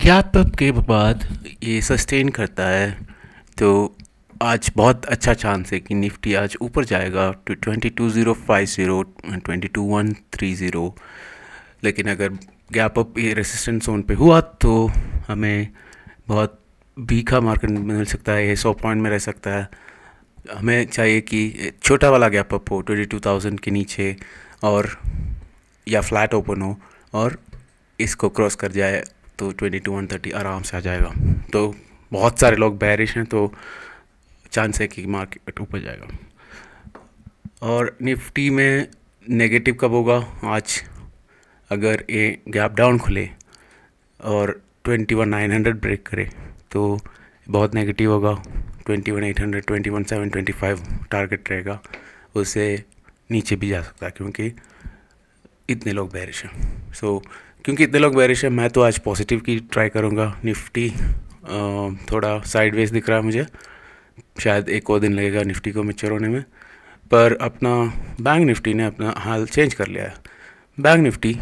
gap के बाद ये सस्टेन करता है तो आज बहुत अच्छा चांस है कि निफ्टी आज ऊपर जाएगा two twenty two zero five zero twenty two one three zero लेकिन अगर गैप अप ये रेसिस्टेंस जोन पे हुआ तो हमें बहुत भीखा मार्केट मिल सकता है ये सौ पॉइंट में रह सकता है हमें चाहिए कि छोटा वाला गैप अप हो ट्वेंटी टू थाउजेंड के नीचे और या फ्लैट ओपन हो और इसको क्रॉस कर जाए तो ट्वेंटी टू वन थर्टी आराम से आ जाएगा तो बहुत सारे लोग बैरिश हैं तो चांस है कि मार्केट ऊपर जाएगा और निफ्टी में नेगेटिव कब होगा आज अगर ये गैप डाउन खुले और twenty one nine hundred break करे तो बहुत नेगेटिव होगा twenty one eight hundred twenty one seven twenty five target रहेगा उससे नीचे भी जा सकता है क्योंकि इतने लोग बैरिश हैं सो so, क्योंकि इतने लोग बैरिश है मैं तो आज पॉजिटिव की ट्राई करूँगा निफ्टी थोड़ा साइडवेज दिख रहा है मुझे शायद एक और दिन लगेगा निफ्टी को मिक्चर होने में पर अपना बैंक निफ्टी ने अपना हाल चेंज कर लिया है बैंक निफ्टी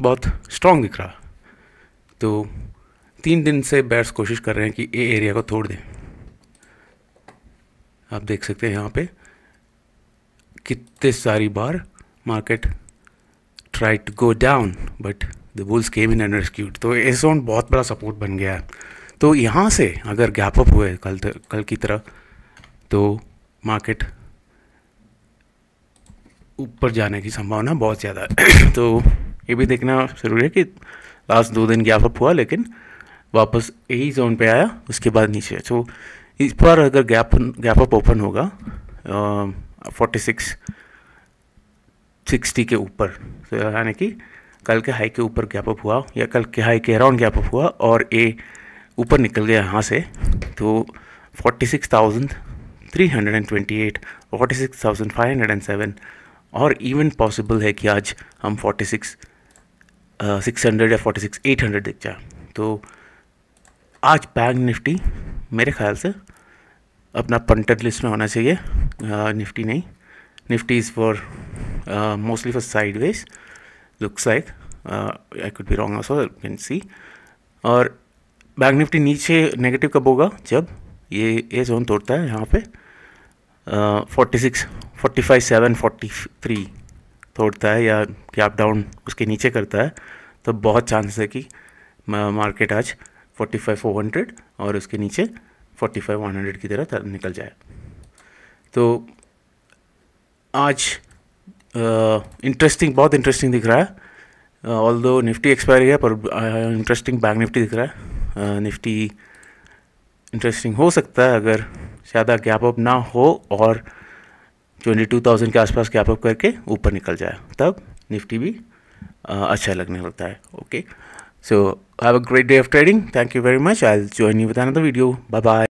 बहुत स्ट्रॉन्ग दिख रहा तो तीन दिन से बैट्स कोशिश कर रहे हैं कि ए एरिया को तोड़ दें आप देख सकते हैं यहाँ पे कितने सारी बार market try to go down but the bulls came in and rescued तो ए जोन बहुत बड़ा सपोर्ट बन गया है तो यहाँ से अगर गैप अप हुए कल कल की तरह तो मार्केट ऊपर जाने की संभावना बहुत ज़्यादा है तो ये भी देखना ज़रूरी है कि लास्ट दो दिन गैप अप हुआ लेकिन वापस यही जोन पे आया उसके बाद नीचे तो इस पर अगर गैप गैप अप ओपन होगा फोर्टी सिक्स सिक्सटी के ऊपर तो यानी कि कल के हाई के ऊपर गैप अप हुआ या कल के हाई के अराउंड गैप अप हुआ और ये ऊपर निकल गया यहाँ से तो forty six thousand three hundred and twenty eight forty six thousand five hundred and seven और इवन पॉसिबल है कि आज हम फोर्टी सिक्स सिक्स हंड्रेड या फोर्टी सिक्स एट हंड्रेड दिख जाए तो आज बैंक निफ्टी मेरे ख्याल से अपना पंटर लिस्ट में होना चाहिए uh, निफ्टी नहीं Nifty is for mostly for sideways looks like I could be wrong also can see और बैंक निफ्टी नीचे नेगेटिव कब होगा जब ये ये जोन तोड़ता है यहाँ पे forty six forty five seven forty three तोड़ता है या गैप डाउन उसके नीचे करता है तो बहुत चांस है कि मार्केट uh, आज फोर्टी फाइव फोर हंड्रेड और उसके नीचे फोर्टी फाइव वन हंड्रेड की तरह निकल जाए तो आज इंटरेस्टिंग uh, बहुत इंटरेस्टिंग दिख रहा है ऑल दो निफ्टी एक्सपायरी है पर इंटरेस्टिंग बैंक निफ्टी दिख रहा है निफ्टी uh, इंटरेस्टिंग हो सकता है अगर ज़्यादा गैप अप ना हो और ट्वेंटी टू थाउजेंड के आसपास गैप अप करके ऊपर निकल जाए तब निफ्टी भी uh, अच्छा लगने लगता है okay so have a great day of trading thank you very much I join you बताना द वीडियो बाय बाय